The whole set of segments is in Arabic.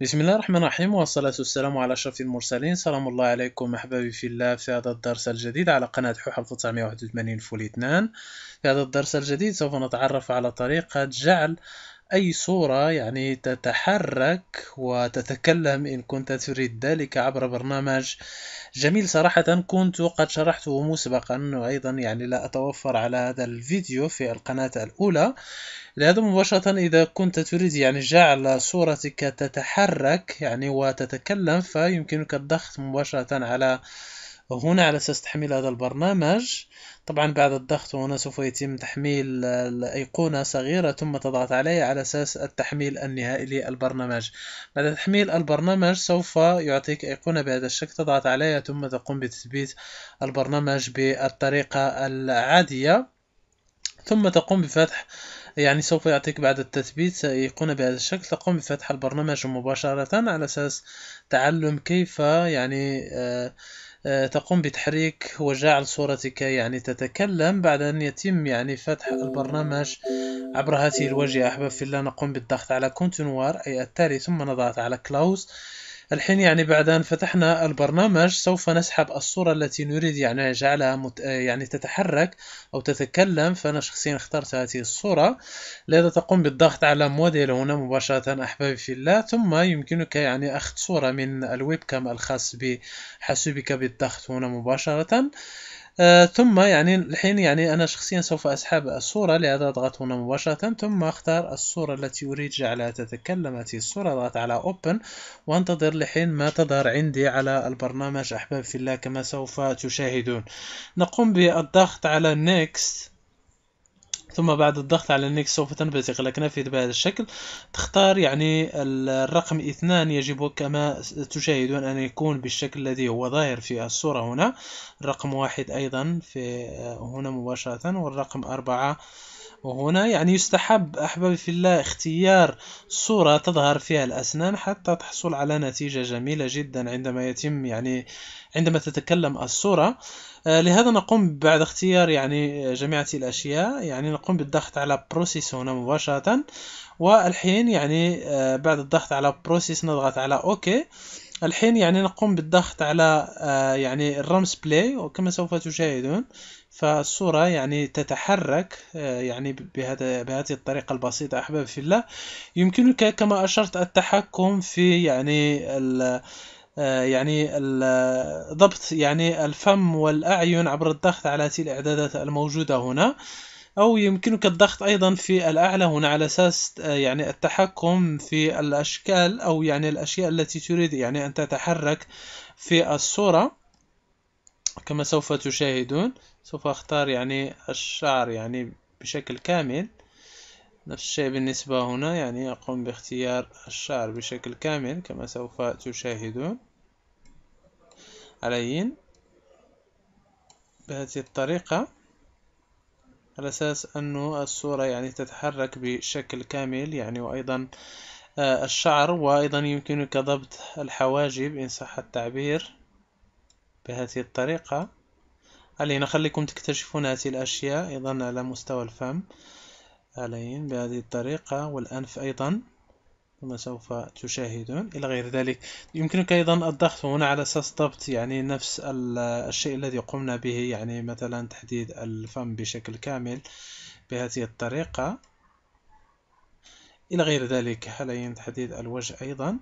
بسم الله الرحمن الرحيم والصلاة والسلام على أشرف المرسلين سلام الله عليكم أحبابي في الله في هذا الدرس الجديد على قناة حوح 1981 فولي 2 في هذا الدرس الجديد سوف نتعرف على طريقة جعل أي صورة يعني تتحرك وتتكلم إن كنت تريد ذلك عبر برنامج جميل صراحة كنت قد شرحته مسبقا وأيضا يعني لا أتوفر على هذا الفيديو في القناة الأولى لهذا مباشرة إذا كنت تريد يعني جعل صورتك تتحرك يعني وتتكلم فيمكنك الضغط مباشرة على هنا على أساس تحميل هذا البرنامج طبعا بعد الضغط هنا سوف يتم تحميل الأيقونة صغيرة ثم تضغط عليها على أساس التحميل النهائي للبرنامج بعد تحميل البرنامج سوف يعطيك أيقونة بهذا الشكل تضغط عليها ثم تقوم بتثبيت البرنامج بالطريقة العادية ثم تقوم بفتح يعني سوف يعطيك بعد التثبيت أيقونة بهذا الشكل تقوم بفتح البرنامج مباشرة على أساس تعلم كيف يعني آه آه، تقوم بتحريك وجعل صورتك يعني تتكلم بعد أن يتم يعني فتح البرنامج عبر هذه الواجهة أحباب في الله نقوم بالضغط على كونتينوار أي التالي ثم نضغط على كلاوز الحين يعني بعد أن فتحنا البرنامج سوف نسحب الصورة التي نريد يعني جعلها مت... يعني تتحرك أو تتكلم فأنا شخصيا اخترت هذه الصورة لذا تقوم بالضغط على موديل هنا مباشرة أحبابي في الله ثم يمكنك يعني أخذ صورة من الويب كام الخاص بحاسوبك بالضغط هنا مباشرة آه ثم يعني الحين يعني أنا شخصيا سوف أسحب الصورة لهذا أضغط هنا مباشرة ثم أختار الصورة التي أريد جعلها تتكلم هذه الصورة أضغط على اوبن وأنتظر لحين ما تظهر عندي على البرنامج أحباب في الله كما سوف تشاهدون نقوم بالضغط على نيكست ثم بعد الضغط على نيكس سوف تنبثق لك نافذة بهذا الشكل تختار يعني الرقم اثنان يجب كما تشاهدون أن يكون بالشكل الذي هو ظاهر في الصورة هنا رقم واحد أيضا في آه، هنا مباشرة والرقم أربعة وهنا يعني يستحب أحبابي في الله اختيار صورة تظهر فيها الأسنان حتى تحصل على نتيجة جميلة جدا عندما يتم يعني عندما تتكلم الصورة آه، لهذا نقوم بعد اختيار يعني جميع الأشياء يعني نقوم بالضغط على بروسيس هنا مباشرة والحين يعني آه، بعد الضغط على بروسيس نضغط على أوكي OK الحين يعني نقوم بالضغط على آه، يعني الرمز بلاي وكما سوف تشاهدون فالصورة يعني تتحرك آه، يعني بهذا بهذه الطريقة البسيطة أحباب في الله يمكنك كما أشرت التحكم في يعني ال آه، يعني ضبط يعني الفم والأعين عبر الضغط على هذه الإعدادات الموجودة هنا أو يمكنك الضغط أيضا في الأعلى هنا على أساس آه، يعني التحكم في الأشكال أو يعني الأشياء التي تريد يعني أن تتحرك في الصورة كما سوف تشاهدون سوف أختار يعني الشعر يعني بشكل كامل نفس الشيء بالنسبة هنا يعني أقوم باختيار الشعر بشكل كامل كما سوف تشاهدون عليين بهذه الطريقة على أساس أنه الصورة يعني تتحرك بشكل كامل يعني وأيضا آه، الشعر وأيضا يمكنك ضبط الحواجب إن صح التعبير بهذه الطريقة علينا خليكم تكتشفون هذه الأشياء أيضا على مستوى الفم علينا بهذه الطريقة والأنف أيضا كما سوف تشاهدون إلى غير ذلك يمكنك أيضا الضغط هنا على أساس ضبط يعني نفس الشيء الذي قمنا به يعني مثلا تحديد الفم بشكل كامل بهذه الطريقة إلى غير ذلك حاليا تحديد الوجه أيضا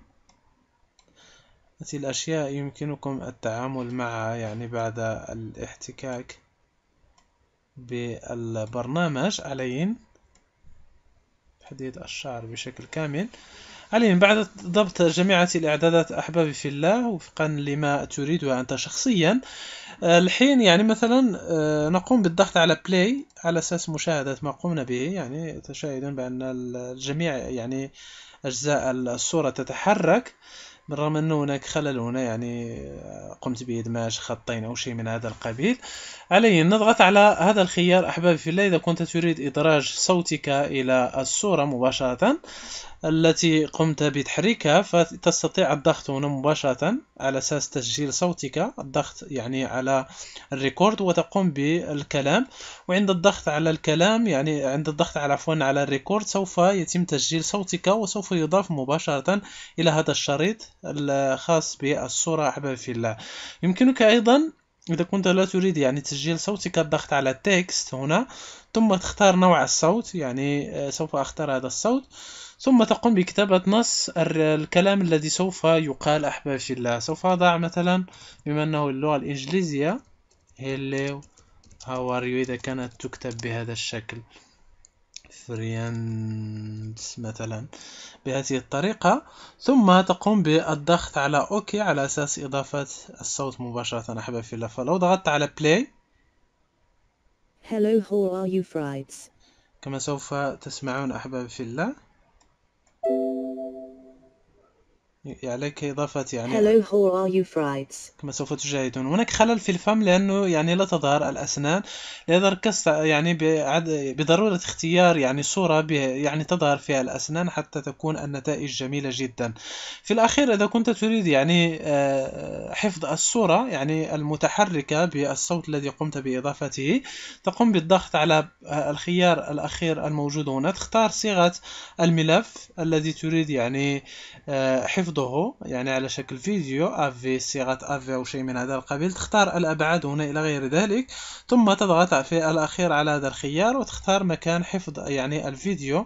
هذه الأشياء يمكنكم التعامل معها يعني بعد الاحتكاك بالبرنامج عليين تحديد الشعر بشكل كامل عليهم بعد ضبط جميع الإعدادات أحبابي في الله وفقا لما تريده أنت شخصيا آه، الحين يعني مثلا آه، نقوم بالضغط على بلاي على أساس مشاهدة ما قمنا به يعني تشاهدون بأن الجميع يعني أجزاء الصورة تتحرك بالرغم انه هناك خلل هنا يعني قمت بإدماج خطين أو شيء من هذا القبيل علي أن نضغط على هذا الخيار أحبابي في الله إذا كنت تريد إدراج صوتك إلى الصورة مباشرة التي قمت بتحريكها فتستطيع الضغط هنا مباشرة على أساس تسجيل صوتك الضغط يعني على الريكورد وتقوم بالكلام وعند الضغط على الكلام يعني عند الضغط على عفوا على الريكورد سوف يتم تسجيل صوتك وسوف يضاف مباشرة إلى هذا الشريط الخاص بالصورة أحباب في الله يمكنك أيضا إذا كنت لا تريد يعني تسجيل صوتك الضغط على تكست هنا ثم تختار نوع الصوت يعني آه، سوف أختار هذا الصوت ثم تقوم بكتابة نص الكلام الذي سوف يقال أحباب في الله سوف أضع مثلا بما أنه اللغة الإنجليزية هيلو هاو ار يو إذا كانت تكتب بهذا الشكل فريندز مثلا بهذه الطريقة ثم تقوم بالضغط على اوكي على اساس اضافة الصوت مباشرة احبابي في اللفة فلو ضغطت على بلاي Hello how are you Frides كما سوف تسمعون احبابي في الله عليك إضافة يعني Hello, how are you, كما سوف تشاهدون هناك خلل في الفم لأنه يعني لا تظهر الأسنان لذا ركزت يعني بضرورة اختيار يعني صورة يعني تظهر فيها الأسنان حتى تكون النتائج جميلة جدا في الأخير إذا كنت تريد يعني آه، حفظ الصورة يعني المتحركة بالصوت الذي قمت بإضافته تقوم بالضغط على آه، الخيار الأخير الموجود هنا تختار صيغة الملف الذي تريد يعني آه، حفظ عرضه يعني على شكل فيديو افي صيغه افي او شيء من هذا القبيل تختار الابعاد هنا الى غير ذلك ثم تضغط في الاخير على هذا الخيار وتختار مكان حفظ يعني الفيديو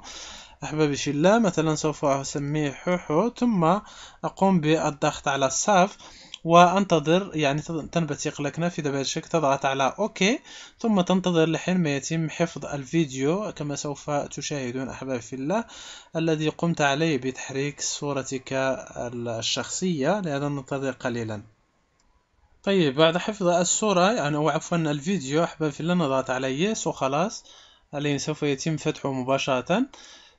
أحبابي الله مثلا سوف أسميه حوحو ثم أقوم بالضغط على الصف وانتظر يعني تنبت يقلقنا في هذا الشكل تضغط على اوكي ثم تنتظر لحين ما يتم حفظ الفيديو كما سوف تشاهدون احبابي في الله الذي قمت عليه بتحريك صورتك الشخصية لهذا ننتظر قليلا طيب بعد حفظ الصورة يعني أو عفوا الفيديو أحبابي في الله نضغط على يس وخلاص الذي سوف يتم فتحه مباشرة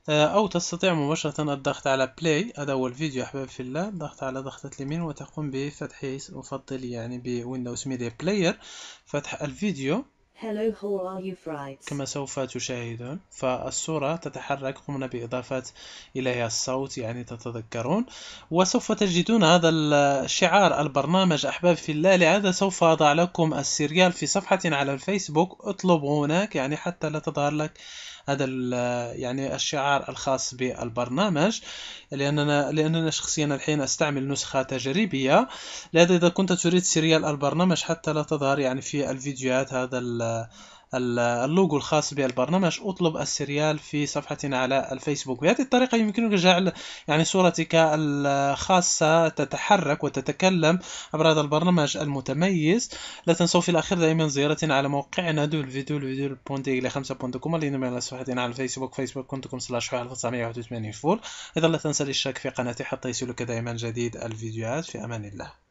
آه، أو تستطيع مباشرة الضغط على play هذا هو الفيديو أحباب في الله ضغط على ضغطة اليمين وتقوم بفتح أفضل يعني بويندوز ميديا بلاير فتح الفيديو كما سوف تشاهدون فالصورة تتحرك قمنا بإضافة إليها الصوت يعني تتذكرون وسوف تجدون هذا الشعار البرنامج أحباب في الله لهذا سوف أضع لكم السيريال في صفحة على الفيسبوك اطلب هناك يعني حتى لا تظهر لك هذا يعني الشعار الخاص بالبرنامج لأننا لأننا شخصيا الحين أستعمل نسخة تجريبية لهذا إذا كنت تريد سيريال البرنامج حتى لا تظهر يعني في الفيديوهات هذا اللوجو الخاص بالبرنامج اطلب السريال في صفحتنا على الفيسبوك بهذه الطريقة يمكنك جعل يعني صورتك الخاصة تتحرك وتتكلم عبر هذا البرنامج المتميز لا تنسوا في الأخير دائما زيارتنا على موقعنا دول فيديو بوينت اي 5 www.digle5.com لنمر على صفحتنا على الفيسبوك فيسبوك facebook.com slash 1981 فول إذا لا تنسى الاشتراك في قناتي حتى يصلك دائما جديد الفيديوهات في أمان الله